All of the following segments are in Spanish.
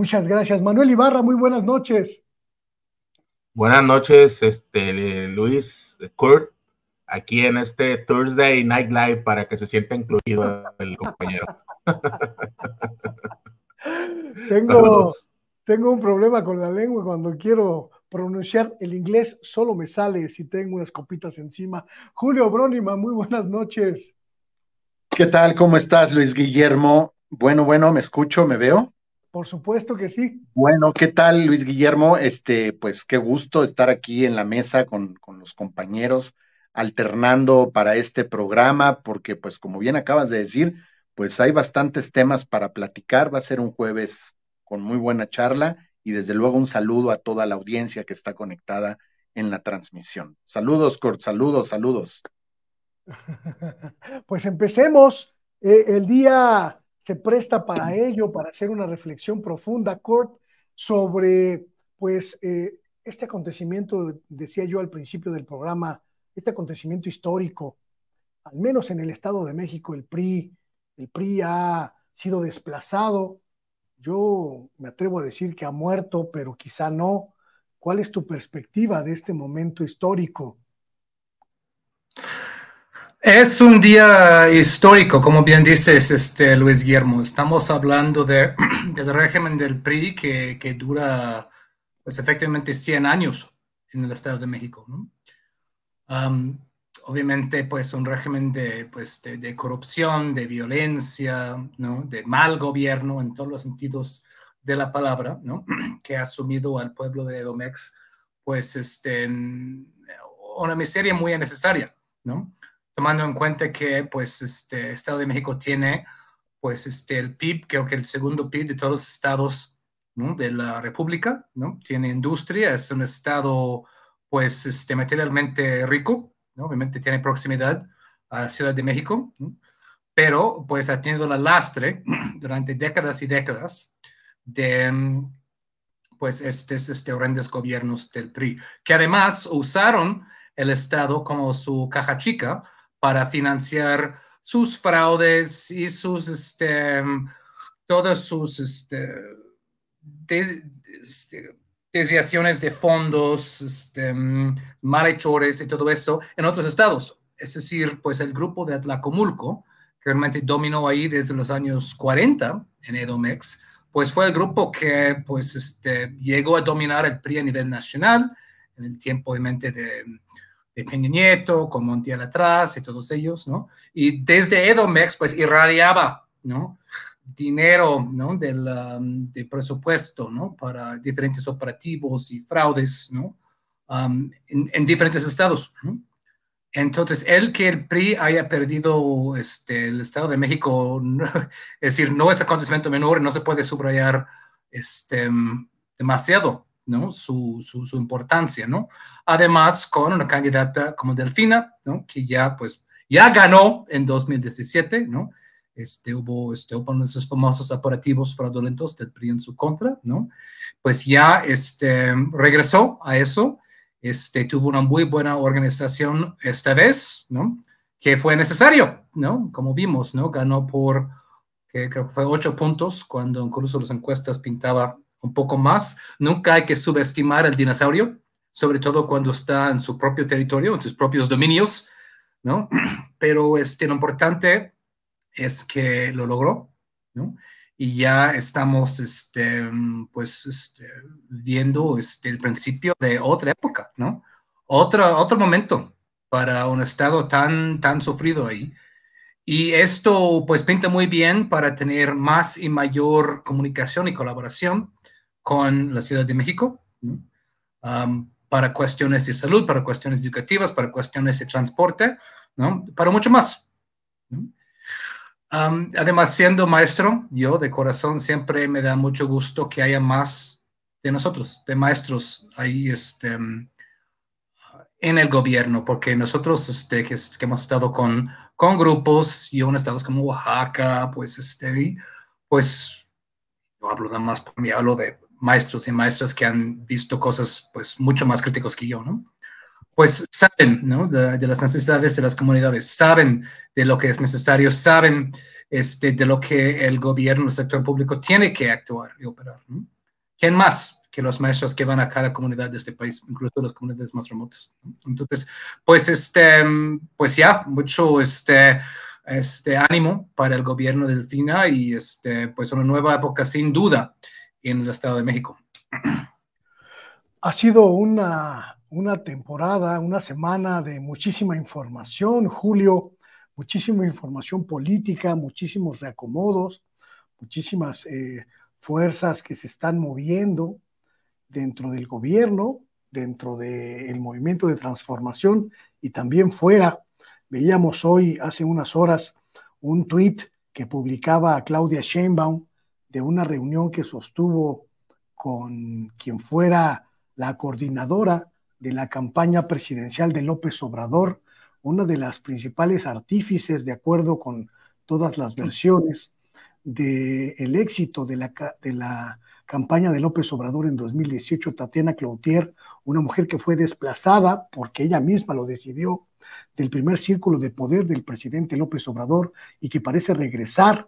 Muchas gracias. Manuel Ibarra, muy buenas noches. Buenas noches, este, Luis, Kurt, aquí en este Thursday Night Live para que se sienta incluido el compañero. tengo, tengo un problema con la lengua cuando quiero pronunciar el inglés, solo me sale si tengo unas copitas encima. Julio Brónima, muy buenas noches. ¿Qué tal? ¿Cómo estás, Luis Guillermo? Bueno, bueno, ¿me escucho? ¿Me veo? Por supuesto que sí. Bueno, ¿qué tal, Luis Guillermo? Este, pues qué gusto estar aquí en la mesa con, con los compañeros, alternando para este programa, porque pues como bien acabas de decir, pues hay bastantes temas para platicar. Va a ser un jueves con muy buena charla y desde luego un saludo a toda la audiencia que está conectada en la transmisión. Saludos, Kurt, saludos, saludos. Pues empecemos. Eh, el día se presta para ello, para hacer una reflexión profunda, Cort, sobre pues eh, este acontecimiento, decía yo al principio del programa, este acontecimiento histórico, al menos en el Estado de México, el PRI, el PRI ha sido desplazado, yo me atrevo a decir que ha muerto, pero quizá no. ¿Cuál es tu perspectiva de este momento histórico es un día histórico, como bien dices, este, Luis Guillermo. Estamos hablando de, del régimen del PRI que, que, dura pues, efectivamente 100 años en el Estado de México. obviamente, pues un régimen de, pues, de, corrupción, de violencia, ¿no? de mal gobierno en todos los sentidos de la palabra, ¿no? que ha asumido al pueblo de Edomex, pues este, una miseria muy necesaria, ¿no? tomando en cuenta que pues este Estado de México tiene pues este el PIB, creo que el segundo PIB de todos los estados de la República, ¿no? Tiene industria, es un estado pues este, materialmente rico, ¿no? obviamente tiene proximidad a Ciudad de México, pero pues ha tenido la lastre durante décadas y décadas de pues estos este, horrendos gobiernos del PRI, que además usaron el Estado como su caja chica para financiar sus fraudes y sus, este, todas sus este, este desviaciones de fondos, este, malhechores y todo eso en otros estados. Es decir, pues el grupo de Atlacomulco, que realmente dominó ahí desde los años 40 en Edomex, pues fue el grupo que pues este, llegó a dominar el PRI a nivel nacional en el tiempo obviamente de de Peña Nieto, con Montiel atrás y todos ellos, ¿no? Y desde Edomex, pues irradiaba, ¿no? Dinero, ¿no? Del, um, presupuesto, ¿no? Para diferentes operativos y fraudes, ¿no? Um, en, diferentes estados. Entonces, el que el PRI haya perdido este, el Estado de México, es decir, no es acontecimiento menor, no se puede subrayar este, demasiado, su, importancia, ¿no? Además, con una candidata como Delfina, Que ya, pues, ya ganó en 2017, ¿no? Este, hubo, este, hubo esos famosos aparatos fraudulentos de PRI en su contra, ¿no? Pues ya, este, regresó a eso, este, tuvo una muy buena organización esta vez, ¿no? Que fue necesario, ¿no? Como vimos, ¿no? Ganó por, que que fue ocho puntos, cuando incluso las encuestas pintaba un poco más. Nunca hay que subestimar al dinosaurio, sobre todo cuando está en su propio territorio, en sus propios dominios, ¿no? Pero este, lo importante es que lo logró, ¿no? Y ya estamos, este, pues, este, viendo este, el principio de otra época, ¿no? Otro otro momento para un estado tan, tan sufrido ahí. Y esto pues pinta muy bien para tener más y mayor comunicación y colaboración con la Ciudad de México para cuestiones de salud, para cuestiones educativas, para cuestiones de transporte, ¿no? para mucho más. además, siendo maestro, yo de corazón siempre me da mucho gusto que haya más de nosotros, de maestros ahí este, en el gobierno, porque nosotros este, que, hemos estado con, con grupos y en estados como Oaxaca, pues, este, pues, no hablo nada más por mí, hablo de maestros y maestras que han visto cosas pues mucho más críticos que yo, ¿no? Pues saben, ¿no? De, las necesidades de las comunidades, saben de lo que es necesario, saben este, de lo que el gobierno, el sector público tiene que actuar y operar. ¿no? ¿Quién más? que los maestros que van a cada comunidad de este país, incluso las comunidades más remotas. Entonces, pues, este, pues ya, mucho este, este ánimo para el gobierno del FINA y este, pues una nueva época sin duda en el Estado de México. Ha sido una, temporada, una semana de muchísima información, Julio, muchísima información política, muchísimos reacomodos, muchísimas eh, fuerzas que se están moviendo dentro del gobierno, dentro del movimiento de transformación y también fuera. Veíamos hoy, hace unas horas, un tuit que publicaba Claudia Sheinbaum de una reunión que sostuvo con quien fuera la coordinadora de la campaña presidencial de López Obrador, una de las principales artífices, de acuerdo con todas las versiones, del éxito de la, de la campaña de López Obrador en 2018, Tatiana Cloutier, una mujer que fue desplazada porque ella misma lo decidió del primer círculo de poder del presidente López Obrador y que parece regresar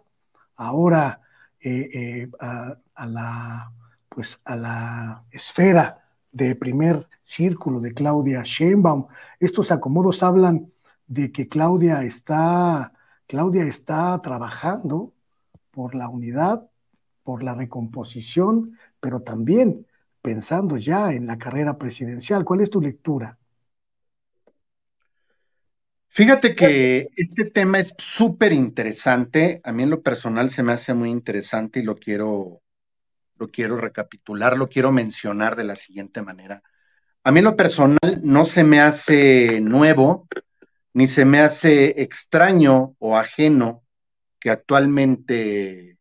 ahora eh, eh, a, la, pues, a la esfera de primer círculo de Claudia Sheinbaum. Estos acomodos hablan de que Claudia está, Claudia está trabajando por la unidad, por la recomposición, pero también pensando ya en la carrera presidencial. ¿Cuál es tu lectura? Fíjate que este tema es súper interesante. A mí en lo personal se me hace muy interesante y lo quiero, lo quiero recapitular, lo quiero mencionar de la siguiente manera. A mí en lo personal no se me hace nuevo, ni se me hace extraño o ajeno que actualmente,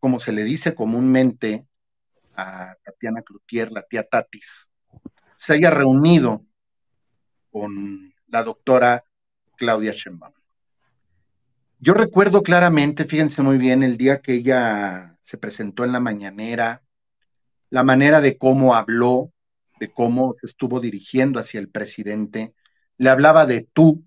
como se le dice comúnmente a Tatiana Cloutier, la tía Tatis, se haya reunido con la doctora Claudia Sheinbaum. Yo recuerdo claramente, fíjense muy bien, el día que ella se presentó en la mañanera, la manera de cómo habló, de cómo estuvo dirigiendo hacia el presidente, le hablaba de tú,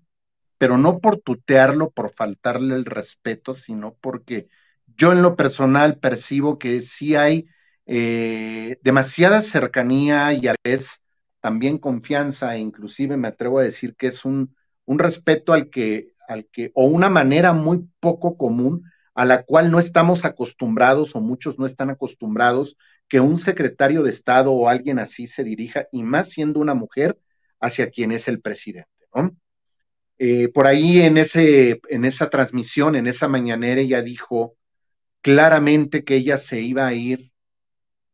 pero no por tutearlo, por faltarle el respeto, sino porque yo en lo personal percibo que sí hay eh, demasiada cercanía y a veces también confianza e inclusive me atrevo a decir que es un, un respeto al que, al que, o una manera muy poco común a la cual no estamos acostumbrados o muchos no están acostumbrados que un secretario de Estado o alguien así se dirija y más siendo una mujer hacia quien es el presidente. Eh, por ahí en, ese, en esa transmisión, en esa mañanera, ella dijo claramente que ella se iba a ir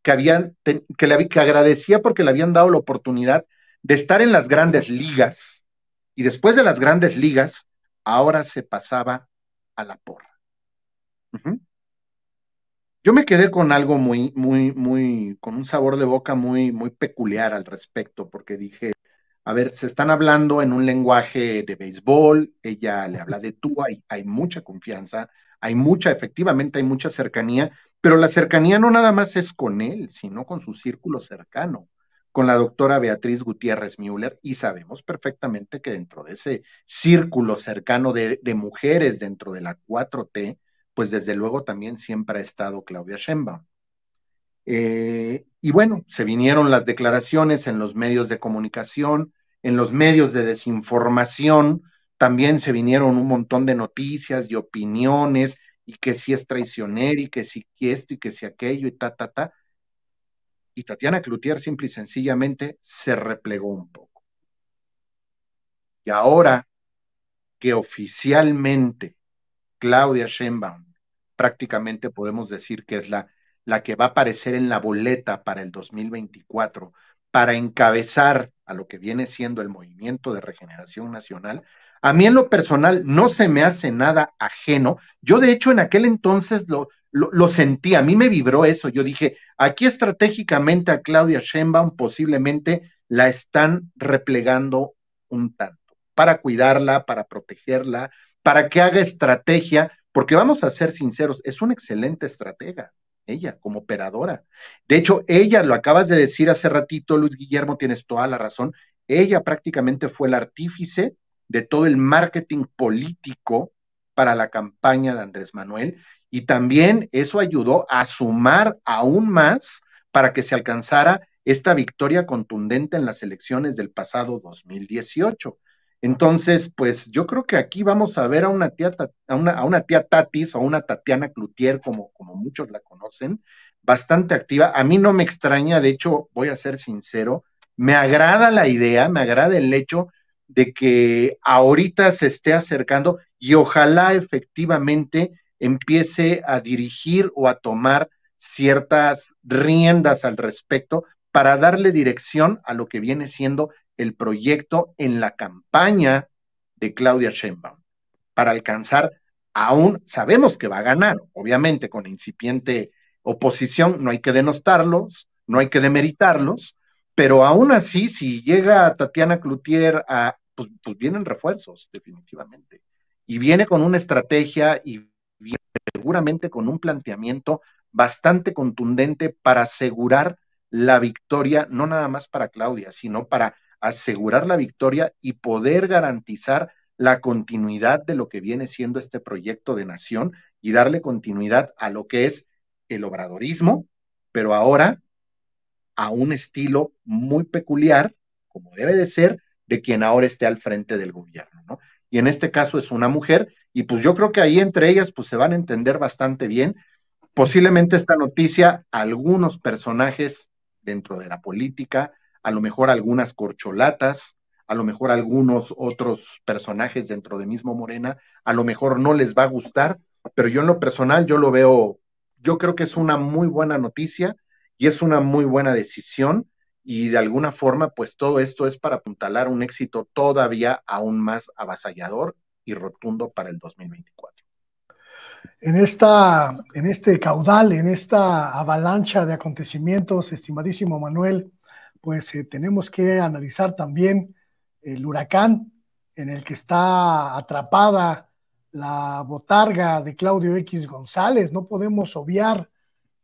que, habían, que, le, que agradecía porque le habían dado la oportunidad de estar en las grandes ligas. Y después de las grandes ligas, ahora se pasaba a la porra. Yo me quedé con algo muy, muy, muy, con un sabor de boca muy, muy peculiar al respecto, porque dije, a ver, se están hablando en un lenguaje de béisbol, ella le habla de tú, hay mucha confianza, hay mucha, efectivamente hay mucha cercanía, pero la cercanía no nada más es con él, sino con su círculo cercano, con la doctora Beatriz Gutiérrez Müller, y sabemos perfectamente que dentro de ese círculo cercano de, mujeres dentro de la 4T, pues desde luego también siempre ha estado Claudia Schembaum. Eh, y bueno, se vinieron las declaraciones en los medios de comunicación, en los medios de desinformación, también se vinieron un montón de noticias y opiniones y que si es traicionero y que si esto y que si aquello y ta, ta, ta. Y Tatiana Cloutier simple y sencillamente se replegó un poco. Y ahora que oficialmente Claudia Sheinbaum prácticamente podemos decir que es la, la que va a aparecer en la boleta para el 2024 para encabezar a lo que viene siendo el movimiento de regeneración nacional, a mí en lo personal no se me hace nada ajeno. Yo de hecho en aquel entonces lo, lo, sentí, a mí me vibró eso. Yo dije, aquí estratégicamente a Claudia Sheinbaum posiblemente la están replegando un tanto para cuidarla, para protegerla, para que haga estrategia, porque vamos a ser sinceros, es una excelente estratega ella como operadora. De hecho, ella, lo acabas de decir hace ratito, Luis Guillermo, tienes toda la razón, ella prácticamente fue el artífice de todo el marketing político para la campaña de Andrés Manuel y también eso ayudó a sumar aún más para que se alcanzara esta victoria contundente en las elecciones del pasado 2018. Entonces, pues yo creo que aquí vamos a ver a una tía, a una, a una tía Tatis o a una Tatiana Cloutier, como, como muchos la conocen, bastante activa. A mí no me extraña, de hecho, voy a ser sincero, me agrada la idea, me agrada el hecho de que ahorita se esté acercando y ojalá efectivamente empiece a dirigir o a tomar ciertas riendas al respecto para darle dirección a lo que viene siendo el proyecto en la campaña de Claudia Sheinbaum para alcanzar aún sabemos que va a ganar, obviamente con incipiente oposición, no hay que denostarlos, no hay que demeritarlos, pero aún así, si llega Tatiana Cloutier a, pues, pues, vienen refuerzos, definitivamente. Y viene con una estrategia y viene seguramente con un planteamiento bastante contundente para asegurar la victoria, no nada más para Claudia, sino para asegurar la victoria y poder garantizar la continuidad de lo que viene siendo este proyecto de nación y darle continuidad a lo que es el obradorismo, pero ahora a un estilo muy peculiar, como debe de ser, de quien ahora esté al frente del gobierno, ¿no? Y en este caso es una mujer, y pues yo creo que ahí entre ellas pues se van a entender bastante bien. Posiblemente esta noticia, algunos personajes dentro de la política, a lo mejor algunas corcholatas, a lo mejor algunos otros personajes dentro de mismo Morena, a lo mejor no les va a gustar, pero yo en lo personal yo lo veo, yo creo que es una muy buena noticia y es una muy buena decisión y de alguna forma, pues todo esto es para apuntalar un éxito todavía aún más avasallador y rotundo para el 2024. En, esta, en este caudal, en esta avalancha de acontecimientos, estimadísimo Manuel, pues eh, tenemos que analizar también el huracán en el que está atrapada la botarga de Claudio X González. No podemos obviar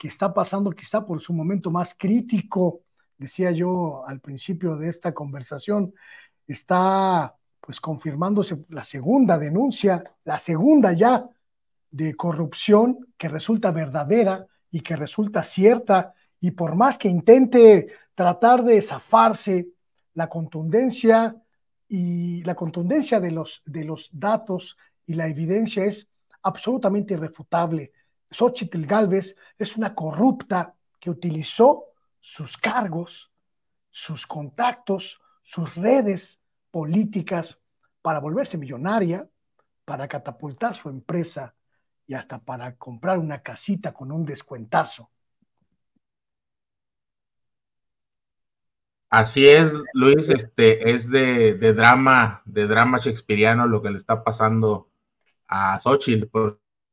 que está pasando quizá por su momento más crítico, decía yo al principio de esta conversación, está pues confirmándose la segunda denuncia, la segunda ya de corrupción que resulta verdadera y que resulta cierta, y por más que intente tratar de zafarse la contundencia y la contundencia de los, de los datos y la evidencia es absolutamente irrefutable Xochitl Galvez es una corrupta que utilizó sus cargos, sus contactos, sus redes políticas para volverse millonaria, para catapultar su empresa y hasta para comprar una casita con un descuentazo. Así es, Luis, este es de, drama, de drama shakespeariano lo que le está pasando a Xochitl,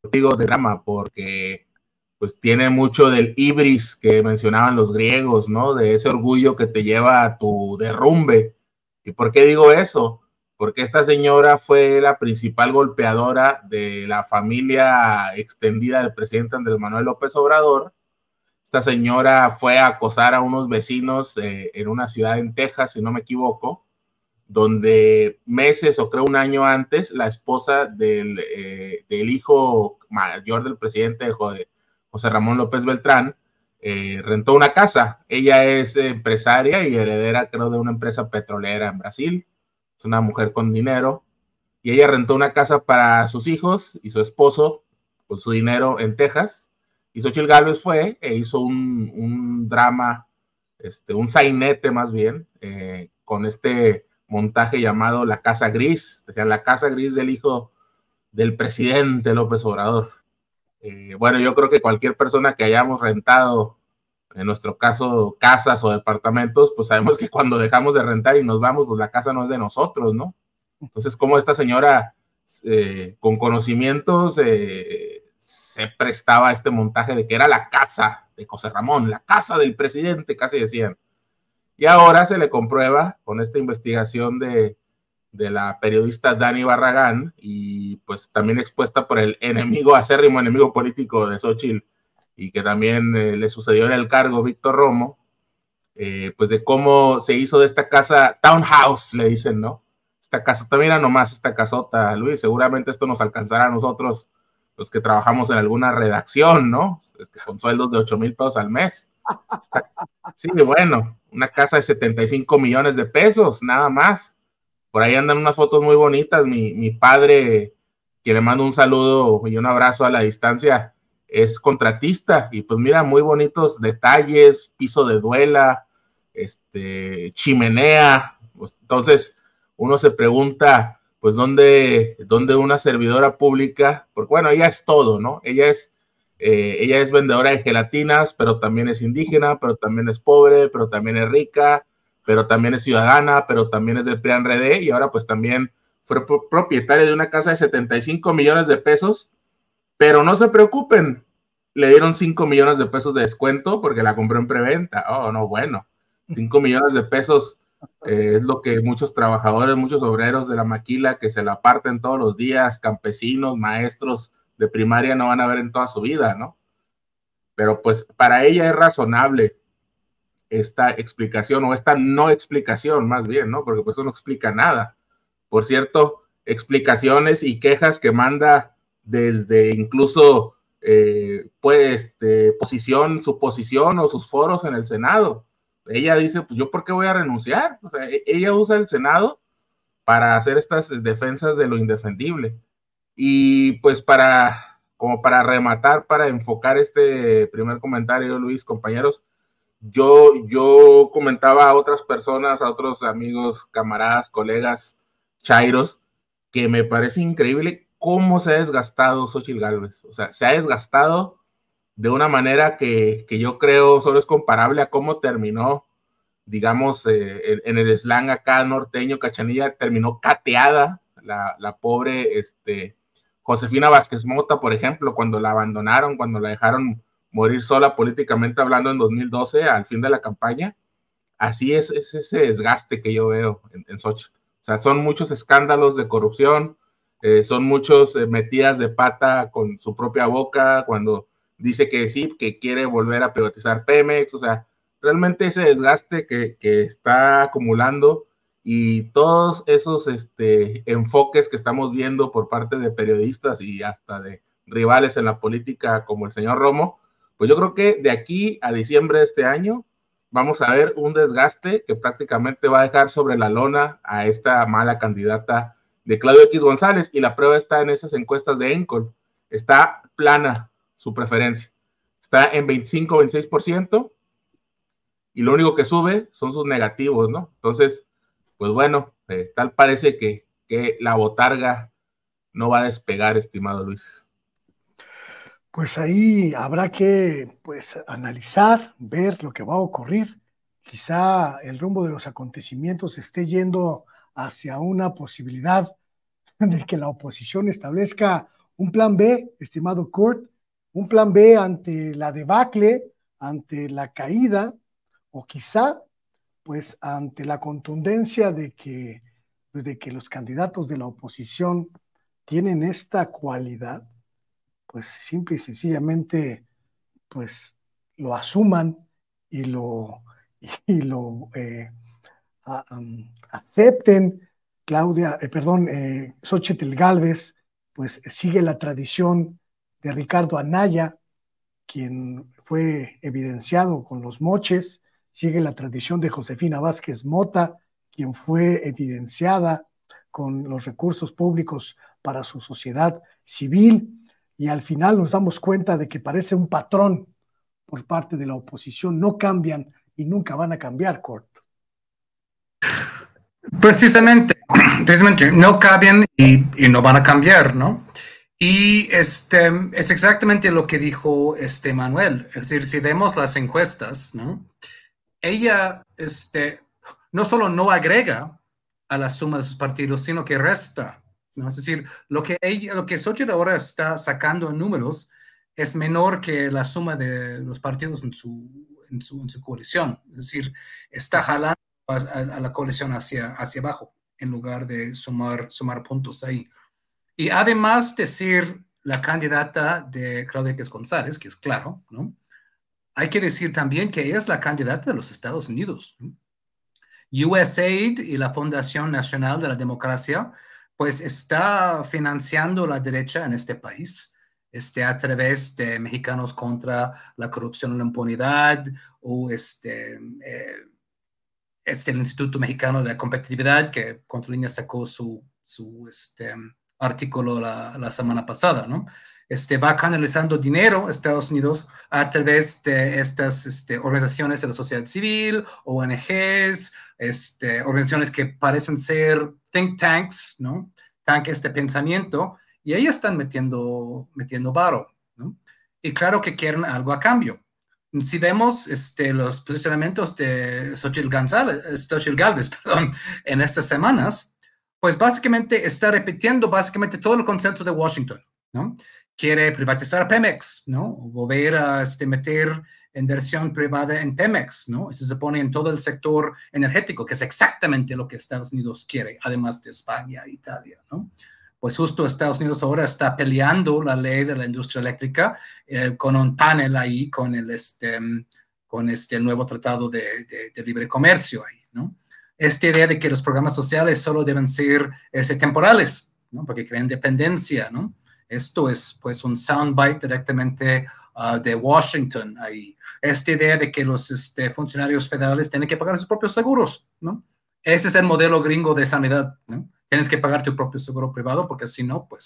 digo drama, porque pues tiene mucho del ibris que mencionaban los griegos, ¿no? De ese orgullo que te lleva a tu derrumbe. ¿Y por qué digo eso? Porque esta señora fue la principal golpeadora de la familia extendida del presidente Andrés Manuel López Obrador. Esta señora fue a acosar a unos vecinos eh, en una ciudad en Texas, si no me equivoco donde meses o creo un año antes, la esposa del, eh, hijo mayor del presidente José Ramón López Beltrán eh, rentó una casa. Ella es empresaria y heredera, creo, de una empresa petrolera en Brasil. Es una mujer con dinero. Y ella rentó una casa para sus hijos y su esposo con su dinero en Texas. Y Xochitl Gálvez fue e hizo un, drama, este, un sainete más bien, eh, con este montaje llamado La Casa Gris, decían La Casa Gris del hijo del presidente López Obrador. Eh, bueno, yo creo que cualquier persona que hayamos rentado, en nuestro caso, casas o departamentos, pues sabemos que cuando dejamos de rentar y nos vamos, pues la casa no es de nosotros, ¿no? Entonces, ¿cómo esta señora eh, con conocimientos eh, se prestaba a este montaje de que era la casa de José Ramón, la casa del presidente, casi decían? y ahora se le comprueba con esta investigación de, la periodista Dani Barragán y pues también expuesta por el enemigo acérrimo, enemigo político de Xochitl y que también eh, le sucedió en el cargo Víctor Romo, eh, pues de cómo se hizo de esta casa, townhouse, le dicen, ¿no? Esta casota, mira nomás esta casota, Luis, seguramente esto nos alcanzará a nosotros los que trabajamos en alguna redacción, ¿no? Este, con sueldos de 8 mil pesos al mes. sí, bueno, una casa de 75 millones de pesos, nada más. Por ahí andan unas fotos muy bonitas. Mi, padre, que le mando un saludo y un abrazo a la distancia, es contratista y pues mira, muy bonitos detalles, piso de duela, este, chimenea. entonces, uno se pregunta, pues, ¿dónde, dónde una servidora pública, porque bueno, ella es todo, ¿no? Ella es eh, ella es vendedora de gelatinas, pero también es indígena, pero también es pobre, pero también es rica, pero también es ciudadana, pero también es del Plan RD y ahora pues también fue propietaria de una casa de 75 millones de pesos. Pero no se preocupen, le dieron 5 millones de pesos de descuento porque la compró en preventa. Oh, no, bueno, 5 millones de pesos eh, es lo que muchos trabajadores, muchos obreros de la maquila que se la parten todos los días, campesinos, maestros, de primaria no van a ver en toda su vida, ¿no? Pero pues para ella es razonable esta explicación o esta no explicación más bien, ¿no? Porque pues eso no explica nada. Por cierto, explicaciones y quejas que manda desde incluso eh, pues este, posición, su posición o sus foros en el Senado. Ella dice, pues yo por qué voy a renunciar. O sea, e-, ella usa el Senado para hacer estas defensas de lo indefendible. Y pues para, como para rematar, para enfocar este primer comentario, Luis, compañeros, yo, yo comentaba a otras personas, a otros amigos, camaradas, colegas, chairos, que me parece increíble cómo se ha desgastado Xochitl Galvez. O sea, se ha desgastado de una manera que, que yo creo solo es comparable a cómo terminó, digamos, eh, en el slang acá norteño, cachanilla, terminó cateada la, pobre este, Josefina Vázquez Mota, por ejemplo, cuando la abandonaron, cuando la dejaron morir sola políticamente hablando en 2012, al fin de la campaña, así es, ese desgaste que yo veo en, en O sea, son muchos escándalos de corrupción, eh, son muchos eh, metidas de pata con su propia boca cuando dice que sí, que quiere volver a privatizar Pemex, o sea, realmente ese desgaste que está acumulando y todos esos este, enfoques que estamos viendo por parte de periodistas y hasta de rivales en la política como el señor Romo, pues yo creo que de aquí a diciembre de este año vamos a ver un desgaste que prácticamente va a dejar sobre la lona a esta mala candidata de Claudio X González y la prueba está en esas encuestas de Encol. Está plana su preferencia. Está en 25, 26% y lo único que sube son sus negativos, ¿no? Entonces, pues bueno, eh, tal parece que, que la botarga no va a despegar, estimado Luis. Pues ahí habrá que pues, analizar, ver lo que va a ocurrir. Quizá el rumbo de los acontecimientos esté yendo hacia una posibilidad de que la oposición establezca un plan B, estimado Kurt, un plan B ante la debacle, ante la caída, o quizá pues ante la contundencia pues, de que, los candidatos de la oposición tienen esta cualidad, pues simple y sencillamente, pues lo asuman y lo, y lo eh, acepten. Claudia, eh, perdón, eh, Galvez, pues sigue la tradición de Ricardo Anaya, quien fue evidenciado con los moches, sigue la tradición de Josefina Vázquez Mota, quien fue evidenciada con los recursos públicos para su sociedad civil. Y al final nos damos cuenta de que parece un patrón por parte de la oposición. No cambian y nunca van a cambiar, Corto. Precisamente, precisamente, no cambian y, no van a cambiar, ¿no? Y este, es exactamente lo que dijo este Manuel. Es decir, si vemos las encuestas, ¿no? ella este, no solo no agrega a la suma de sus partidos, sino que resta. ¿no? Es decir, lo que, ella, lo que Xochitl ahora está sacando en números es menor que la suma de los partidos en su, en su, coalición. Es decir, está jalando a, la coalición hacia, hacia abajo en lugar de sumar, sumar puntos ahí. Y además decir la candidata de Claudia González, que es claro, ¿no? Hay que decir también que es la candidata de los Estados Unidos. USAID y la Fundación Nacional de la Democracia, pues está financiando la derecha en este país, este, a través de Mexicanos contra la Corrupción y la Impunidad, o este, eh, este el Instituto Mexicano de la Competitividad, que Contralínea sacó su, su este, artículo la, la, semana pasada, ¿no? este, va canalizando dinero a Estados Unidos a través de estas este, organizaciones de la sociedad civil, ONGs, este, organizaciones que parecen ser think tanks, ¿no? tanques de pensamiento, y ahí están metiendo, metiendo varo. ¿no? Y claro que quieren algo a cambio. Si vemos este, los posicionamientos de Xochitl, González, Galvez en estas semanas, pues básicamente está repitiendo básicamente todo el consenso de Washington. ¿no? quiere privatizar Pemex, ¿no? volver a este, meter inversión privada en Pemex, ¿no? eso Se pone en todo el sector energético, que es exactamente lo que Estados Unidos quiere, además de España e Italia, ¿no? Pues justo Estados Unidos ahora está peleando la ley de la industria eléctrica eh, con un panel ahí, con el este, con este nuevo tratado de, libre comercio ahí, ¿no? Esta idea de que los programas sociales solo deben ser ese temporales, ¿no? Porque crean dependencia, ¿no? Esto es pues un soundbite directamente ah, de Washington. Ahí. Esta idea de que los este, funcionarios federales tienen que pagar sus propios seguros, ¿no? Ese es el modelo gringo de sanidad, ¿no? Tienes que pagar tu propio seguro privado porque si no, pues,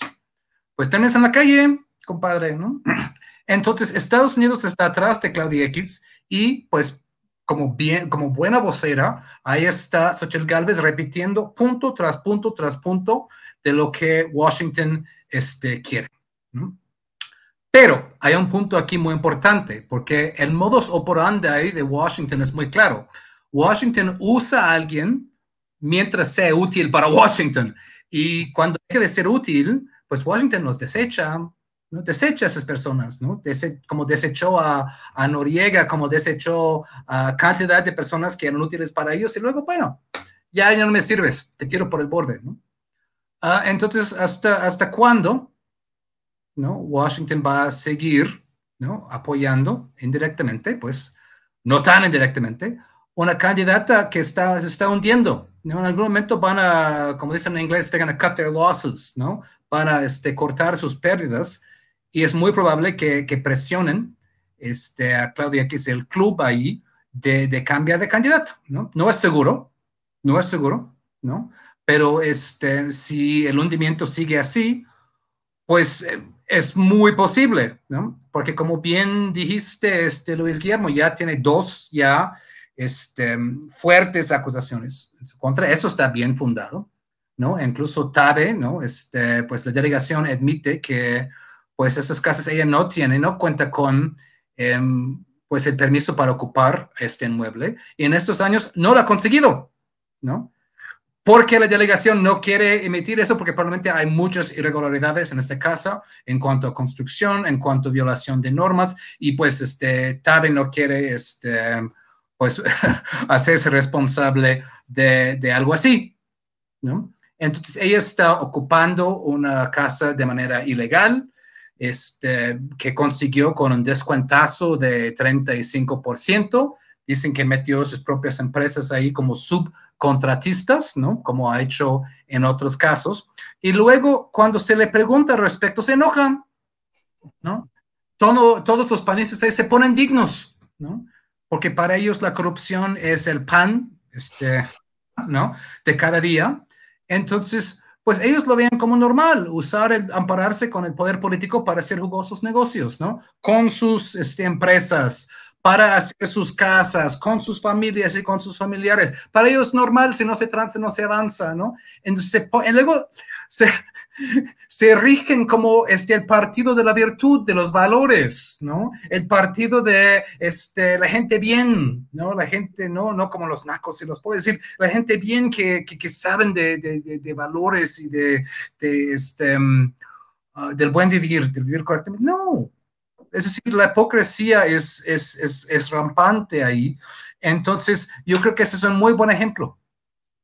pues en la calle, compadre, ¿no? Entonces, Estados Unidos está atrás de Claudia X y pues como, bien, como buena vocera, ahí está sochel Galvez repitiendo punto tras punto tras punto de lo que Washington este, quiere. Pero hay un punto aquí muy importante, porque el modus operandi de Washington es muy claro. Washington usa a alguien mientras sea útil para Washington. Y cuando deje de ser útil, pues Washington los desecha, ¿no? desecha a esas personas, ¿no? como desechó a, Noriega, como desechó a cantidad de personas que eran útiles para ellos, y luego, bueno, ya, ya no me sirves, te tiro por el borde, ¿no? Ah, entonces, ¿hasta, hasta cuándo ¿no? Washington va a seguir ¿no? apoyando indirectamente, pues no tan indirectamente, una candidata que está, se está hundiendo? En algún momento van a, como dicen en inglés, they're going to cut their losses, ¿no? van a este, cortar sus pérdidas y es muy probable que, presionen este, a Claudia, que es el club ahí, de, de cambiar de candidato. ¿no? no es seguro, no es seguro, ¿no? pero este, si el hundimiento sigue así, pues eh, es muy posible, ¿no? Porque como bien dijiste, este, Luis Guillermo ya tiene dos ya este, fuertes acusaciones contra, eso está bien fundado, ¿no? Incluso Tabe, ¿no? Este, pues la delegación admite que pues esas casas ella no tiene, no cuenta con... Em, pues el permiso para ocupar este inmueble y en estos años no lo ha conseguido, ¿no? porque la delegación no quiere emitir eso, porque probablemente hay muchas irregularidades en este casa en cuanto a construcción, en cuanto a violación de normas, y pues este, TABE no quiere este, pues, hacerse responsable de, algo así. Entonces, ella está ocupando una casa de manera ilegal, este, que consiguió con un descuentazo de 35%, Dicen que metió sus propias empresas ahí como subcontratistas, ¿no? Como ha hecho en otros casos. Y luego, cuando se le pregunta al respecto, se enoja, ¿no? todos los países ahí se ponen dignos, ¿no? Porque para ellos la corrupción es el pan, este, ¿no? De cada día. Entonces, pues ellos lo veían como normal, usar el, ampararse con el poder político para hacer jugosos negocios, ¿no? Con sus este, empresas, para hacer sus casas con sus familias y con sus familiares. Para ellos es normal, si no se transa, no se avanza, ¿no? Entonces, y luego se, se rigen como este, el partido de la virtud, de los valores, ¿no? El partido de este, la gente bien, ¿no? La gente, no, no como los nacos y los puedo decir, la gente bien que, que, saben de, de, de, valores y de, este, mm, ah, del buen vivir, del vivir correctamente. No, es decir, la hipocresía es, es, rampante ahí. Entonces, yo creo que ese es un muy buen ejemplo,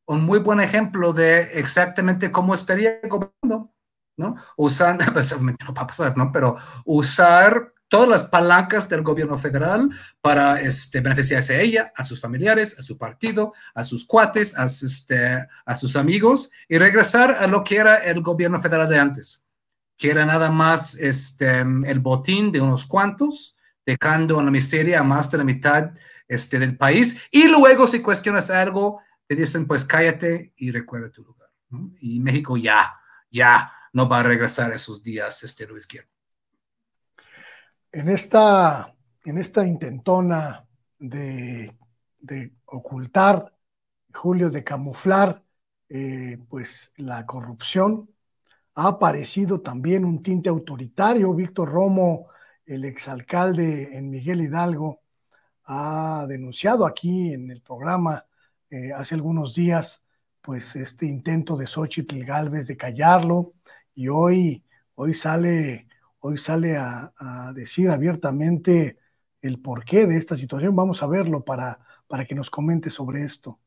un muy buen ejemplo de exactamente cómo estaría gobernando, ¿no? Usando, pues, no va a pasar, ¿no? Pero usar todas las palancas del gobierno federal para este, beneficiarse a ella, a sus familiares, a su partido, a sus cuates, a sus este, amigos y regresar a lo que era el gobierno federal de antes que era nada más este, el botín de unos cuantos, dejando en la miseria a más de la mitad este, del país. Y luego si cuestionas algo, te dicen, pues cállate y recuerda tu lugar. Y México ya, ya no va a regresar a esos días, este Luis Guillermo. En esta, en esta intentona de, ocultar, Julio, de camuflar, eh, pues la corrupción, ha aparecido también un tinte autoritario. Víctor Romo, el exalcalde en Miguel Hidalgo, ha denunciado aquí en el programa eh, hace algunos días, pues este intento de Xochitl Galvez de callarlo y hoy, hoy sale, hoy sale a, a, decir abiertamente el porqué de esta situación. Vamos a verlo para, para que nos comente sobre esto.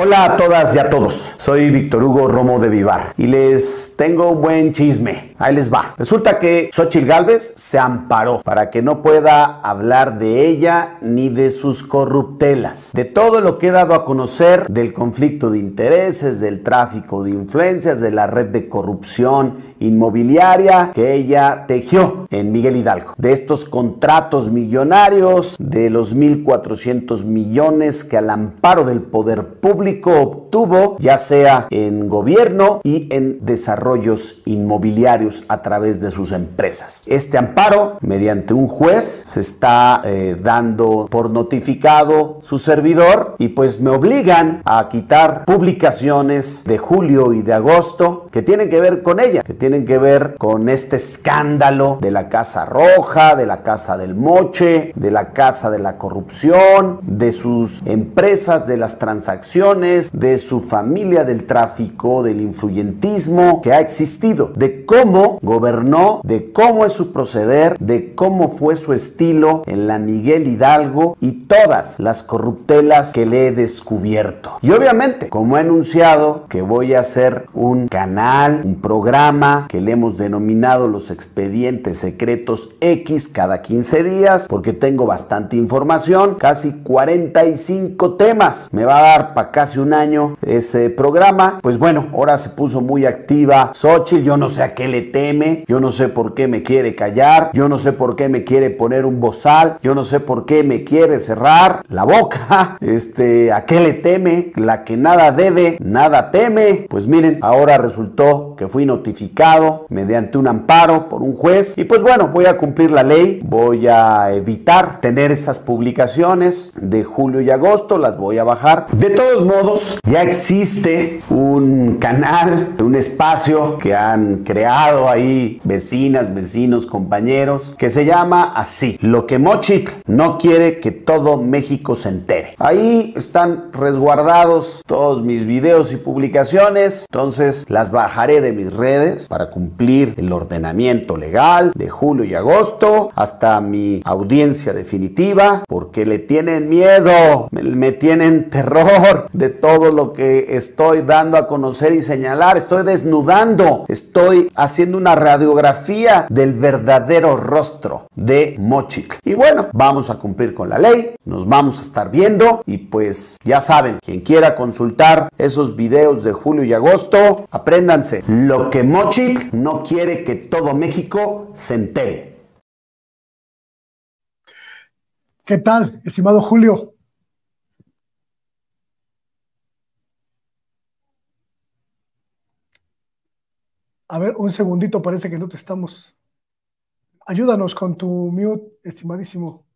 Hola a todas y a todos, soy Víctor Hugo Romo de Vivar y les tengo un buen chisme. Ahí les va. Resulta que Xochitl Galvez se amparó para que no pueda hablar de ella ni de sus corruptelas, de todo lo que he dado a conocer del conflicto de intereses, del tráfico de influencias, de la red de corrupción inmobiliaria que ella tejió en Miguel Hidalgo, de estos contratos millonarios, de los 1.400 millones que al amparo del poder público obtuvo, ya sea en gobierno y en desarrollos inmobiliarios a través de sus empresas. Este amparo, mediante un juez, se está eh, dando por notificado su servidor y pues me obligan a quitar publicaciones de julio y de agosto que tienen que ver con ella, que tienen que ver con este escándalo de la Casa Roja, de la Casa del Moche, de la Casa de la Corrupción, de sus empresas, de las transacciones de su familia del tráfico, del influyentismo que ha existido, de cómo gobernó, de cómo es su proceder, de cómo fue su estilo en la Miguel Hidalgo y todas las corruptelas que le he descubierto. Y obviamente, como he anunciado que voy a hacer un canal, un programa que le hemos denominado los expedientes secretos X cada 15 días, porque tengo bastante información, casi 45 temas. Me va a dar para acá hace un año ese programa. Pues bueno, ahora se puso muy activa Xochitl. Yo no sé a qué le teme, yo no sé por qué me quiere callar, yo no sé por qué me quiere poner un bozal, yo no sé por qué me quiere cerrar la boca. Este, ¿a qué le teme? La que nada debe, nada teme. Pues miren, ahora resultó que fui notificado mediante un amparo por un juez. Y pues bueno, voy a cumplir la ley, voy a evitar tener esas publicaciones de julio y agosto, las voy a bajar. De todos modos, ya existe un canal, un espacio que han creado ahí vecinas, vecinos, compañeros, que se llama así, lo que Mochit no quiere que todo México se entere. Ahí están resguardados todos mis videos y publicaciones, entonces las bajaré de mis redes para cumplir el ordenamiento legal de julio y agosto hasta mi audiencia definitiva, porque le tienen miedo, me, me tienen terror de todo lo que estoy dando a conocer y señalar. Estoy desnudando, estoy haciendo una radiografía del verdadero rostro de Mochic. Y bueno, vamos a cumplir con la ley, nos vamos a estar viendo y pues ya saben, quien quiera consultar esos videos de julio y agosto, apréndanse lo que Mochic no quiere que todo México se entere. ¿Qué tal, estimado Julio? A ver, un segundito, parece que no te estamos. Ayúdanos con tu mute, estimadísimo.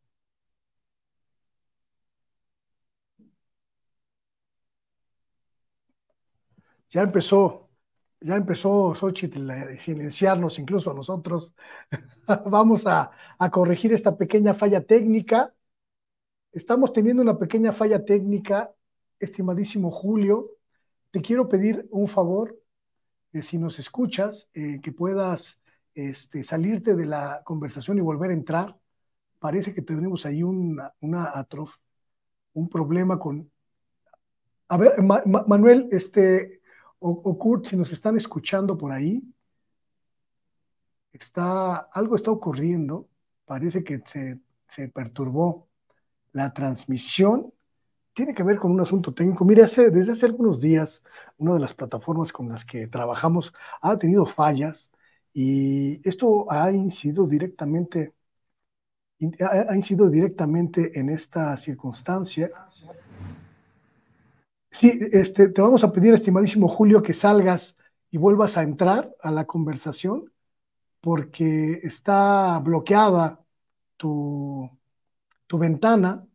Ya empezó, ya empezó Xochitl a silenciarnos incluso a nosotros. Vamos a, a corregir esta pequeña falla técnica. Estamos teniendo una pequeña falla técnica, estimadísimo Julio. Te quiero pedir un favor, si nos escuchas, eh, que puedas este, salirte de la conversación y volver a entrar. Parece que tenemos ahí una, atrof, un problema con... A ver, Manuel, este, o, Kurt, si nos están escuchando por ahí, está, algo está ocurriendo. Parece que se, se perturbó la transmisión tiene que ver con un asunto técnico. Mire, desde hace algunos días, una de las plataformas con las que trabajamos ha tenido fallas y esto ha incidido directamente, directamente en esta circunstancia. Sí, este, te vamos a pedir, estimadísimo Julio, que salgas y vuelvas a entrar a la conversación porque está bloqueada tu, tu ventana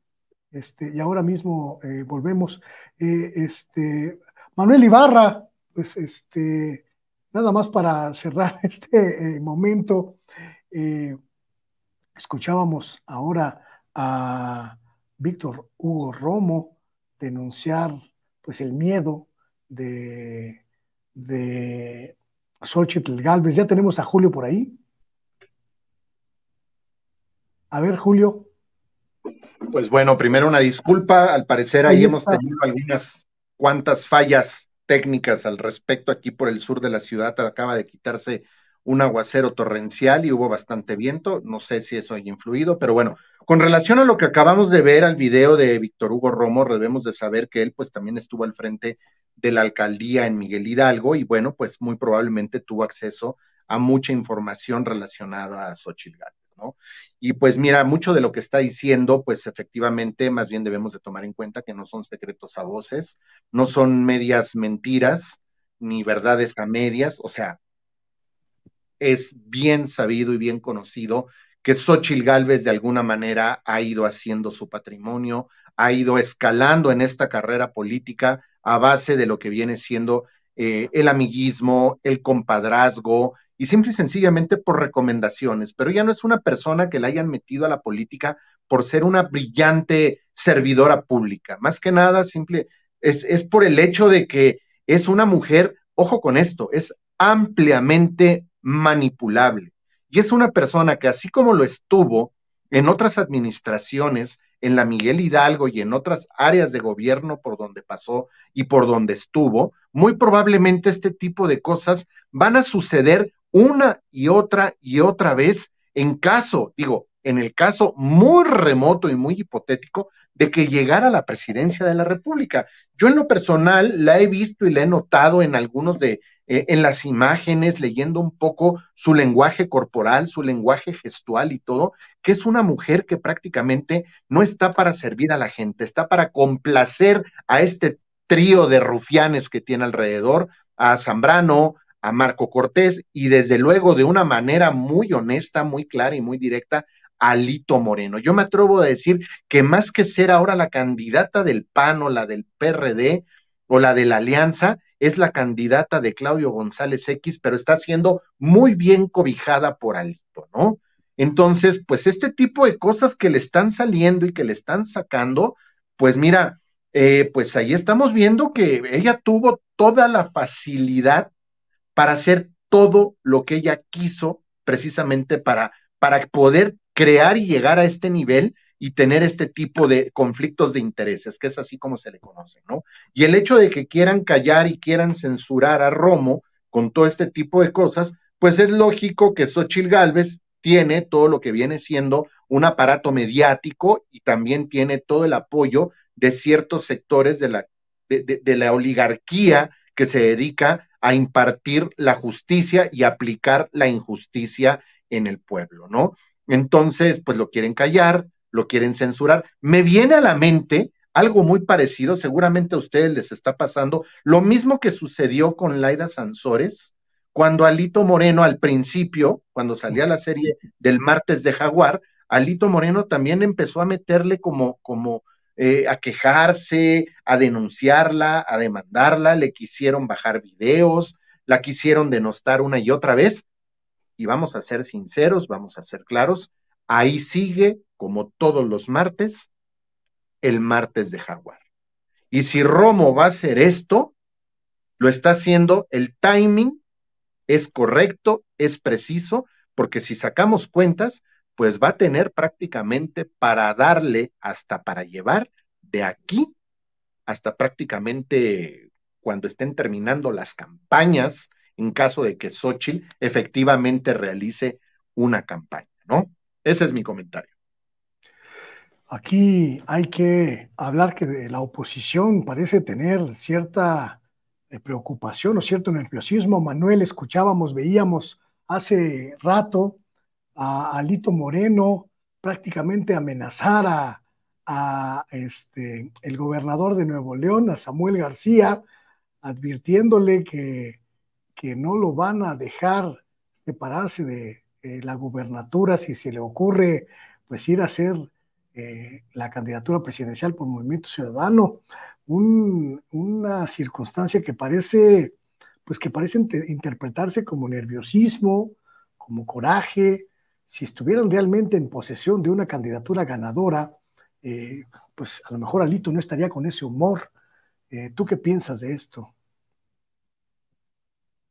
este, y ahora mismo eh, volvemos. Eh, este, Manuel Ibarra, pues este, nada más para cerrar este eh, momento, escuchábamos ahora a Víctor Hugo Romo denunciar pues el miedo de, de Xochitl Galvez. Ya tenemos a Julio por ahí. A ver, Julio. Pues bueno, primero una disculpa. Al parecer ahí hemos tenido algunas cuantas fallas técnicas al respecto. Aquí por el sur de la ciudad acaba de quitarse un aguacero torrencial y hubo bastante viento. No sé si eso haya influido, pero bueno, con relación a lo que acabamos de ver al video de Víctor Hugo Romo, debemos de saber que él pues también estuvo al frente de la alcaldía en Miguel Hidalgo y bueno, pues muy probablemente tuvo acceso a mucha información relacionada a Xochitl y pues mira, mucho de lo que está diciendo, pues efectivamente, más bien debemos de tomar en cuenta que no son secretos a voces, no son medias mentiras, ni verdades a medias, o sea, es bien sabido y bien conocido que Xochitl Gálvez de alguna manera ha ido haciendo su patrimonio, ha ido escalando en esta carrera política a base de lo que viene siendo eh, el amiguismo, el compadrazgo, y simple y sencillamente por recomendaciones, pero ya no es una persona que la hayan metido a la política por ser una brillante servidora pública. Más que nada, simple, es, es por el hecho de que es una mujer, ojo con esto, es ampliamente manipulable. Y es una persona que así como lo estuvo en otras administraciones, en la Miguel Hidalgo y en otras áreas de gobierno por donde pasó y por donde estuvo, muy probablemente este tipo de cosas van a suceder una y otra y otra vez en caso, digo, en el caso muy remoto y muy hipotético de que llegara a la presidencia de la República. Yo en lo personal la he visto y la he notado en algunos de, eh, en las imágenes, leyendo un poco su lenguaje corporal, su lenguaje gestual y todo, que es una mujer que prácticamente no está para servir a la gente, está para complacer a este trío de rufianes que tiene alrededor, a Zambrano, a Marco Cortés y desde luego de una manera muy honesta, muy clara y muy directa a Lito Moreno. Yo me atrevo a decir que más que ser ahora la candidata del PAN o la del PRD o la de la Alianza, es la candidata de Claudio González X, pero está siendo muy bien cobijada por Alito, ¿no? Entonces, pues este tipo de cosas que le están saliendo y que le están sacando, pues mira, eh, pues ahí estamos viendo que ella tuvo toda la facilidad para hacer todo lo que ella quiso precisamente para, para poder crear y llegar a este nivel y tener este tipo de conflictos de intereses, que es así como se le conoce, ¿no? Y el hecho de que quieran callar y quieran censurar a Romo con todo este tipo de cosas, pues es lógico que Xochitl Galvez tiene todo lo que viene siendo un aparato mediático y también tiene todo el apoyo de ciertos sectores de la, de la oligarquía que se dedica a impartir la justicia y aplicar la injusticia en el pueblo, ¿no? Entonces, pues lo quieren callar, lo quieren censurar. Me viene a la mente algo muy parecido, seguramente a ustedes les está pasando, lo mismo que sucedió con Laida Sansores, cuando Alito Moreno al principio, cuando salía la serie del martes de Jaguar, Alito Moreno también empezó a meterle como, como, eh, a quejarse, a denunciarla, a demandarla, le quisieron bajar videos, la quisieron denostar una y otra vez. Y vamos a ser sinceros, vamos a ser claros, ahí sigue, como todos los martes, el martes de Jaguar. Y si Romo va a hacer esto, lo está haciendo, el timing es correcto, es preciso, porque si sacamos cuentas, pues va a tener prácticamente para darle hasta para llevar de aquí hasta prácticamente cuando estén terminando las campañas, en caso de que Xochitl efectivamente realice una campaña, ¿no? Ese es mi comentario. Aquí hay que hablar que la oposición parece tener cierta eh, preocupación o cierto nerviosismo. Manuel, escuchábamos, veíamos hace rato a Alito Moreno prácticamente amenazar a, este, el gobernador de Nuevo León, a Samuel García, advirtiéndole que, no lo van a dejar separarse de eh, la gubernatura si se le ocurre pues ir a hacer eh, la candidatura presidencial por Movimiento Ciudadano, una circunstancia que parece pues que parece interpretarse como nerviosismo, como coraje, si estuvieran realmente en posesión de una candidatura ganadora, eh, pues a lo mejor Alito no estaría con ese humor. Eh, ¿Tú qué piensas de esto?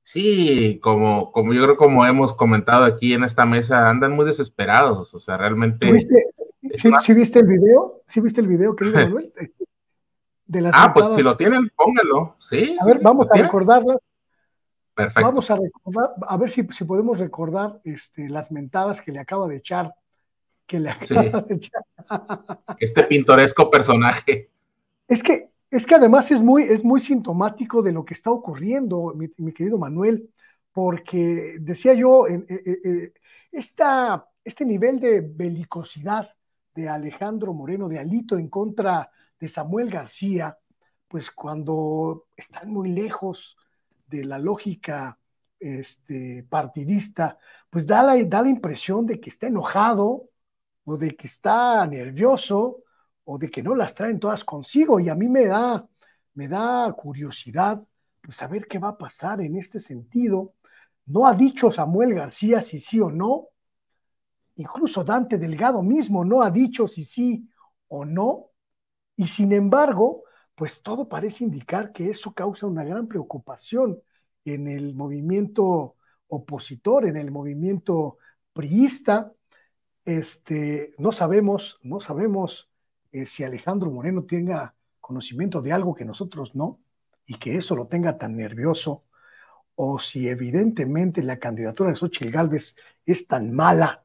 Sí, como, como yo creo como hemos comentado aquí en esta mesa, andan muy desesperados, o sea, realmente... ¿Viste, ¿sí, viste el video? ¿Sí viste el video, querido Manuel? De las ah, pues si lo tienen, póngalo. Sí, a ver, vamos a recordarlo. Vamos a recordar, a ver si, podemos recordar este, las mentadas que le acaba de echar. Que le Este pintoresco personaje. Es que, es que además es muy, es muy sintomático de lo que está ocurriendo, mi, querido Manuel, porque decía yo, eh, eh, eh, este nivel de belicosidad de Alejandro Moreno de Alito en contra de Samuel García, pues cuando están muy lejos, de la lógica este, partidista, pues da la, da la impresión de que está enojado o de que está nervioso o de que no las traen todas consigo. Y a mí me da, me da curiosidad pues, saber qué va a pasar en este sentido. No ha dicho Samuel García si sí o no. Incluso Dante Delgado mismo no ha dicho si sí o no. Y sin embargo, pues todo parece indicar que eso causa una gran preocupación en el movimiento opositor, en el movimiento priista. Este, no sabemos, no sabemos eh, si Alejandro Moreno tenga conocimiento de algo que nosotros no y que eso lo tenga tan nervioso, o si evidentemente la candidatura de Xochitl Gálvez es tan mala,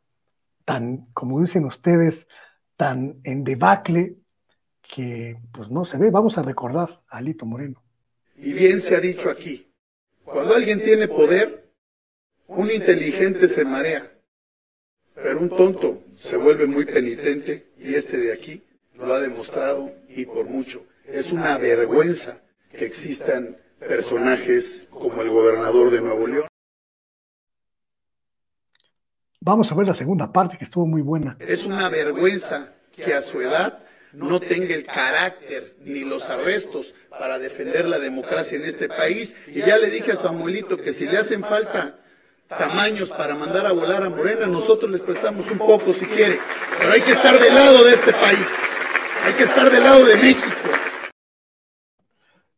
tan, como dicen ustedes, tan en debacle, que pues no se ve. Vamos a recordar a Lito Moreno. Y bien se ha dicho aquí, cuando alguien tiene poder, un inteligente se marea, pero un tonto se vuelve muy penitente y este de aquí lo ha demostrado y por mucho. Es una vergüenza que existan personajes como el gobernador de Nuevo León. Vamos a ver la segunda parte que estuvo muy buena. Es una vergüenza que a su edad no tenga el carácter ni los arrestos para defender la democracia en este país. Y ya le dije a Samuelito que si le hacen falta tamaños para mandar a volar a Morena, nosotros les prestamos un poco si quiere. Pero hay que estar del lado de este país. Hay que estar del lado de México.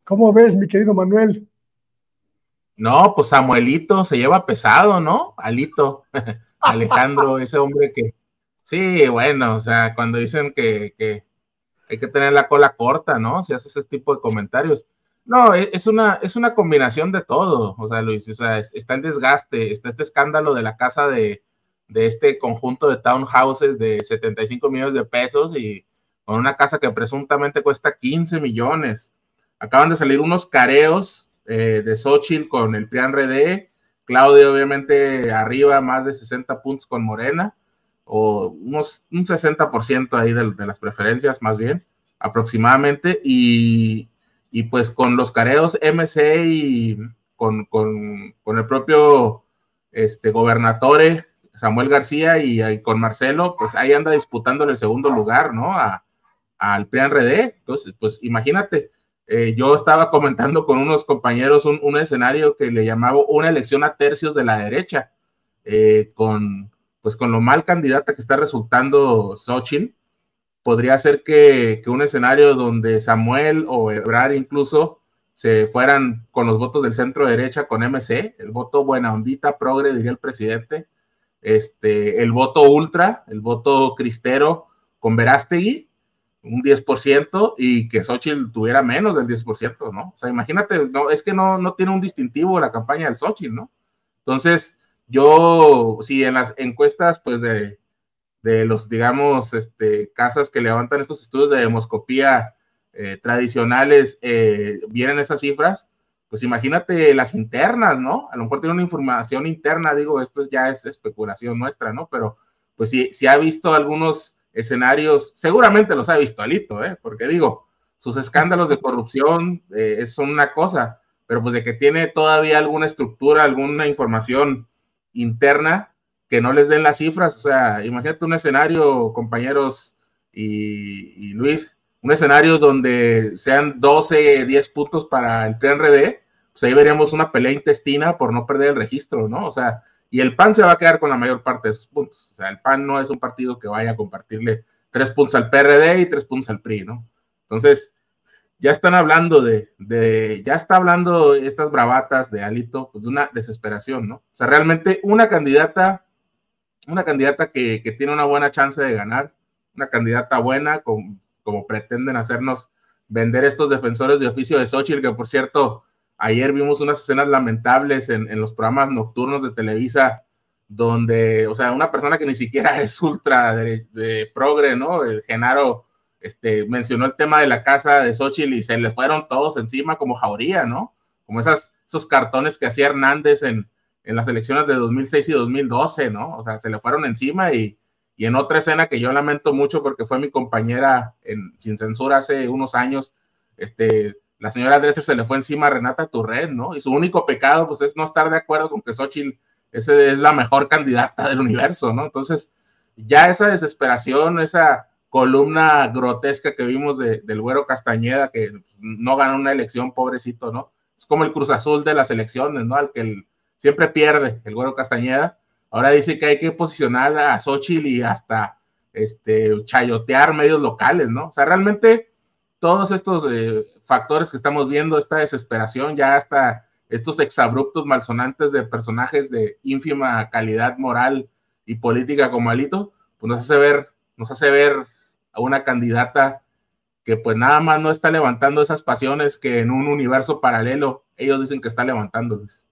¿Cómo ves, mi querido Manuel? No, pues Samuelito se lleva pesado, ¿no? Alito, Alejandro, ese hombre que... Sí, bueno, o sea, cuando dicen que, que, hay que tener la cola corta, ¿no? Si haces ese tipo de comentarios. No, e, es una, es una combinación de todo, o sea, Luis, está en desgaste, está este escándalo de la casa de, este conjunto de townhouses de 75 millones de pesos y con una casa que presuntamente cuesta 15 millones. Acaban de salir unos careos eh, de Xochitl con el PRIAN RD, Claudio obviamente arriba, más de 60 puntos con Morena, o unos, un 60% ahí de, de, las preferencias más bien, aproximadamente, y, y pues con los careos MC y con, con, con el propio este, gobernatore Samuel García y, con Marcelo, pues ahí anda disputando en el segundo lugar, ¿no? al plan RD, entonces, pues imagínate, eh, yo estaba comentando con unos compañeros un, escenario que le llamaba una elección a tercios de la derecha, eh, con, pues con lo mal candidata que está resultando Sochin, podría ser que, un escenario donde Samuel o Ebrard incluso se fueran con los votos del centro derecha con MC, el voto buena ondita, progre, diría el presidente, este, el voto ultra, el voto cristero con Verástegui, un 10%, y que Xochitl tuviera menos del 10%, ¿no? O sea, imagínate, no, es que no, no tiene un distintivo la campaña del Xochitl, ¿no? Entonces, yo, si en las encuestas, pues, de, los, digamos, este, casas que levantan estos estudios de demoscopía eh, tradicionales, eh, vienen esas cifras, pues imagínate las internas, ¿no? A lo mejor tiene una información interna, digo, esto ya es especulación nuestra, ¿no? Pero, pues, si, si ha visto algunos escenarios, seguramente los ha visto Alito, ¿eh? Porque digo, sus escándalos de corrupción eh, son una cosa, pero pues de que tiene todavía alguna estructura, alguna información interna que no les den las cifras. O sea, imagínate un escenario, compañeros y, Luis, un escenario donde sean 12, 10 puntos para el PRD, pues ahí veríamos una pelea intestina por no perder el registro, ¿no? O sea, y el PAN se va a quedar con la mayor parte de sus puntos. O sea, el PAN no es un partido que vaya a compartirle tres puntos al PRD y tres puntos al PRI, ¿no? Entonces, ya están hablando de, ya está hablando estas bravatas de Alito, pues de una desesperación, ¿no? O sea, realmente una candidata, una candidata que, tiene una buena chance de ganar, una candidata buena, como pretenden hacernos vender estos defensores de oficio de Xochitl, que por cierto, ayer vimos unas escenas lamentables en, los programas nocturnos de Televisa, donde, o sea, una persona que ni siquiera es ultra de progre, ¿no? El Genaro este, mencionó el tema de la casa de Xochitl y se le fueron todos encima como jauría, ¿no? Como esas, esos cartones que hacía Hernández en, en las elecciones de 2006 y 2012, ¿no? O sea, se le fueron encima y, en otra escena que yo lamento mucho porque fue mi compañera en Sin Censura hace unos años, este, la señora Dresser se le fue encima a Renata Turret, ¿no? Y su único pecado, pues, es no estar de acuerdo con que Xochitl ese es la mejor candidata del universo, ¿no? Entonces, ya esa desesperación, esa columna grotesca que vimos de, del güero Castañeda, que no ganó una elección, pobrecito, ¿no? Es como el Cruz Azul de las elecciones, ¿no? Al que siempre pierde el güero Castañeda. Ahora dice que hay que posicionar a Xochitl y hasta este, chayotear medios locales, ¿no? O sea, realmente todos estos eh, factores que estamos viendo, esta desesperación, ya hasta estos exabruptos malsonantes de personajes de ínfima calidad moral y política como Alito, pues nos hace ver, nos hace ver a una candidata que pues nada más no está levantando esas pasiones que en un universo paralelo ellos dicen que está levantándoles.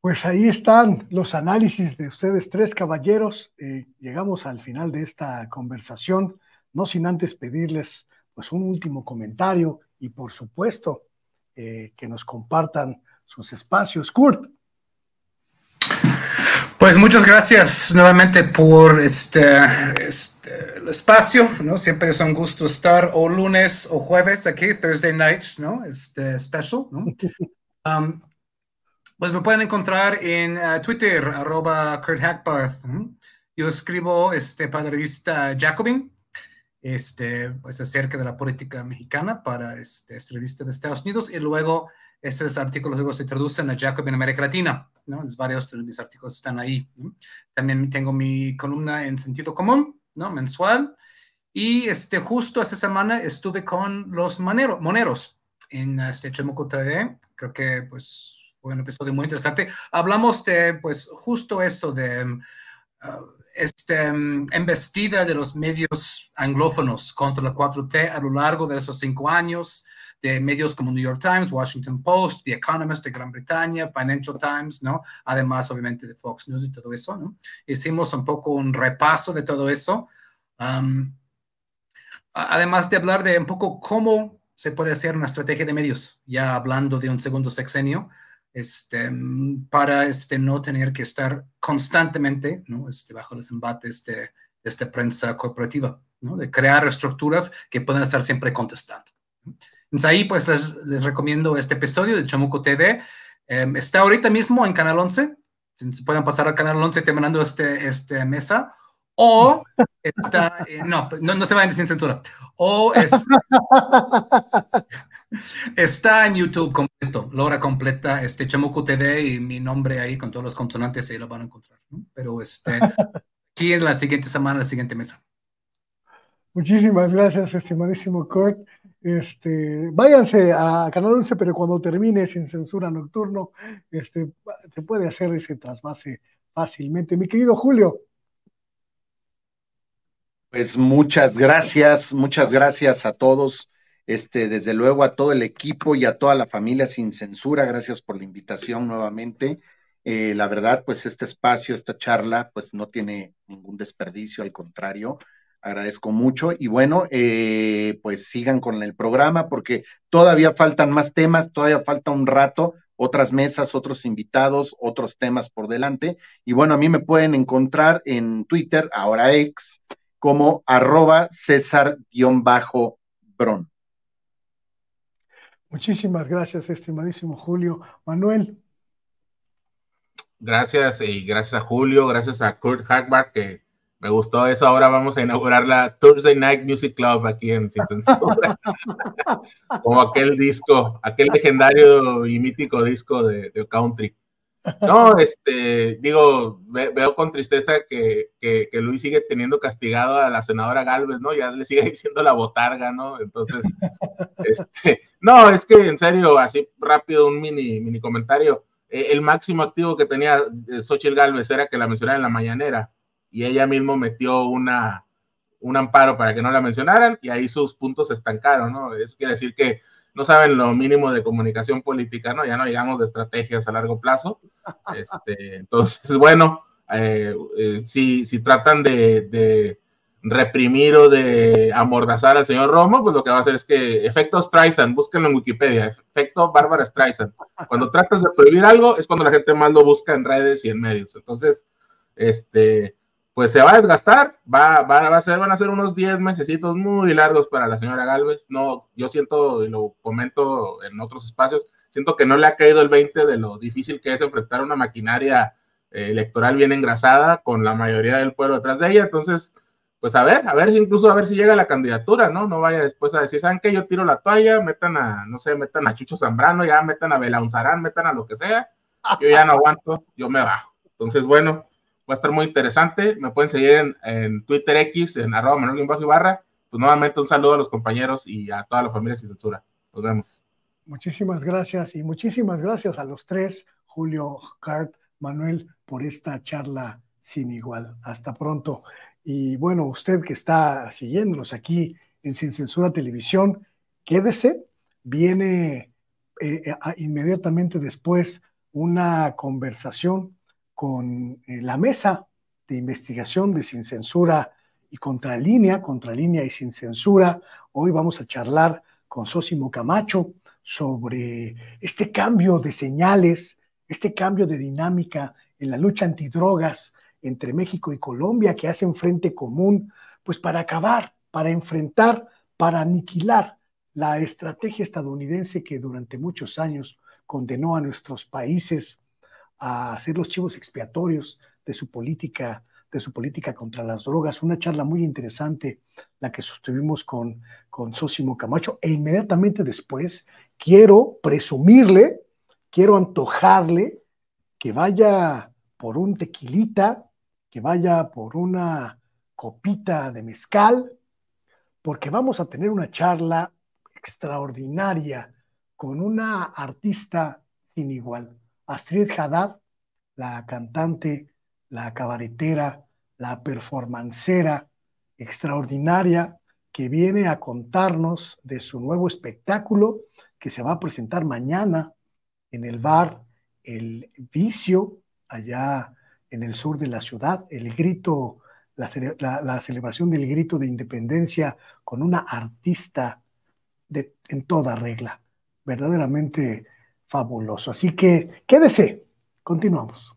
Pues ahí están los análisis de ustedes tres caballeros. Eh, llegamos al final de esta conversación, no sin antes pedirles pues un último comentario y por supuesto eh, que nos compartan sus espacios. Kurt. Pues muchas gracias nuevamente por este, este, el espacio, ¿no? Siempre es un gusto estar o lunes o jueves aquí, Thursday nights, ¿no? Este especial, ¿no? Um, pues me pueden encontrar en uh, Twitter, arroba Kurt Hackbarth. Yo escribo este, para la revista Jacobin, este, pues acerca de la política mexicana para este, esta revista de Estados Unidos y luego esos artículos luego se traducen a Jacob en América Latina. ¿no? varios de mis artículos están ahí. También tengo mi columna en sentido común, ¿no? mensual. Y este, justo esta semana estuve con los moneros en este Chemoco TV. Creo que pues, fue un episodio muy interesante. Hablamos de pues, justo eso, de ah, este, embestida de los medios anglófonos contra la 4T a lo largo de esos cinco años de medios como New York Times, Washington Post, The Economist de Gran Bretaña, Financial Times, ¿no? Además, obviamente, de Fox News y todo eso, ¿no? Hicimos un poco un repaso de todo eso. además de hablar de un poco cómo se puede hacer una estrategia de medios, ya hablando de un segundo sexenio, este, para este, no tener que estar constantemente ¿no? este, bajo los embates de, de esta prensa corporativa, ¿no? de crear estructuras que puedan estar siempre contestando. Entonces pues ahí pues les, recomiendo este episodio de Chamuco TV. Em, está ahorita mismo en Canal 11. Se pueden pasar al Canal 11 terminando este, este mesa. O está, no, no, se vayan sin censura. O está, está en YouTube completo, la completa, este Chamuco TV y mi nombre ahí con todos los consonantes, ahí lo van a encontrar. Pero este, aquí en la siguiente semana, la siguiente mesa. Muchísimas gracias, estimadísimo Kurt. Este, váyanse a Canal 11, pero cuando termine sin censura nocturno, este, se puede hacer ese trasvase fácilmente. Mi querido Julio. Pues muchas gracias, muchas gracias a todos, este, desde luego a todo el equipo y a toda la familia sin censura, gracias por la invitación nuevamente. Eh, la verdad, pues este espacio, esta charla, pues no tiene ningún desperdicio, al contrario, Agradezco mucho y bueno, eh, pues sigan con el programa porque todavía faltan más temas, todavía falta un rato, otras mesas, otros invitados, otros temas por delante. Y bueno, a mí me pueden encontrar en Twitter, ahora ex, como arroba César-Bron. Muchísimas gracias, estimadísimo Julio. Manuel. Gracias y gracias a Julio, gracias a Kurt Hagbart que me gustó eso. Ahora vamos a inaugurar la Thursday Night Music Club aquí en Sin Censura. aquel disco, aquel legendario y mítico disco de, Country. No, este, digo, veo con tristeza que, que, Luis sigue teniendo castigado a la senadora Galvez, ¿no? Ya le sigue diciendo la botarga, ¿no? Entonces, este, no, es que en serio, así rápido un mini, mini comentario. E, el máximo activo que tenía eh, Xochitl Galvez era que la mencionara en la mañanera y ella mismo metió una, un amparo para que no la mencionaran y ahí sus puntos estancaron, ¿no? Eso quiere decir que no saben lo mínimo de comunicación política, ¿no? Ya no llegamos de estrategias a largo plazo. Este, entonces, bueno, eh, eh, si, tratan de, de, reprimir o de amordazar al señor Romo, pues lo que va a hacer es que efecto Streisand, búsquenlo en Wikipedia, efecto Bárbara Streisand. Cuando tratas de prohibir algo es cuando la gente más lo busca en redes y en medios. Entonces, este, pues se va a desgastar, va, va, va a ser, van a ser unos 10 mesecitos muy largos para la señora Galvez. No, yo siento, y lo comento en otros espacios, siento que no le ha caído el 20 de lo difícil que es enfrentar una maquinaria eh, electoral bien engrasada con la mayoría del pueblo detrás de ella. Entonces, pues a ver, a ver si incluso a ver si llega la candidatura, ¿no? No vaya después a decir, ¿saben qué? Yo tiro la toalla, metan a, no sé, metan a Chucho Zambrano, ya metan a Belaunzarán, metan a lo que sea. Yo ya no aguanto, yo me bajo. Entonces, bueno, va a estar muy interesante. Me pueden seguir en, Twitter X, en arroba Manuel y Barra. Pues nuevamente un saludo a los compañeros y a toda la familia Sin Censura. Nos vemos. Muchísimas gracias y muchísimas gracias a los tres, Julio, Cart, Manuel, por esta charla sin igual. Hasta pronto. Y bueno, usted que está siguiéndonos aquí en Sin Censura Televisión, quédese. Viene eh, eh, inmediatamente después una conversación con eh, la mesa de investigación de Sin Censura y Contralínea, Contralínea y Sin Censura. Hoy vamos a charlar con Sosimo Camacho sobre este cambio de señales, este cambio de dinámica en la lucha antidrogas entre México y Colombia que hacen frente común, pues para acabar, para enfrentar, para aniquilar la estrategia estadounidense que durante muchos años condenó a nuestros países a hacer los chivos expiatorios de su política de su política contra las drogas, una charla muy interesante, la que sostuvimos con, con Sosimo Camacho, e inmediatamente después quiero presumirle, quiero antojarle que vaya por un tequilita, que vaya por una copita de mezcal, porque vamos a tener una charla extraordinaria con una artista sin igual. Astrid Haddad, la cantante, la cabaretera, la performancera extraordinaria que viene a contarnos de su nuevo espectáculo que se va a presentar mañana en el bar El Vicio, allá en el sur de la ciudad, el grito, la, celebración del grito de independencia con una artista de, en toda regla, verdaderamente fabuloso. Así que quédese, continuamos.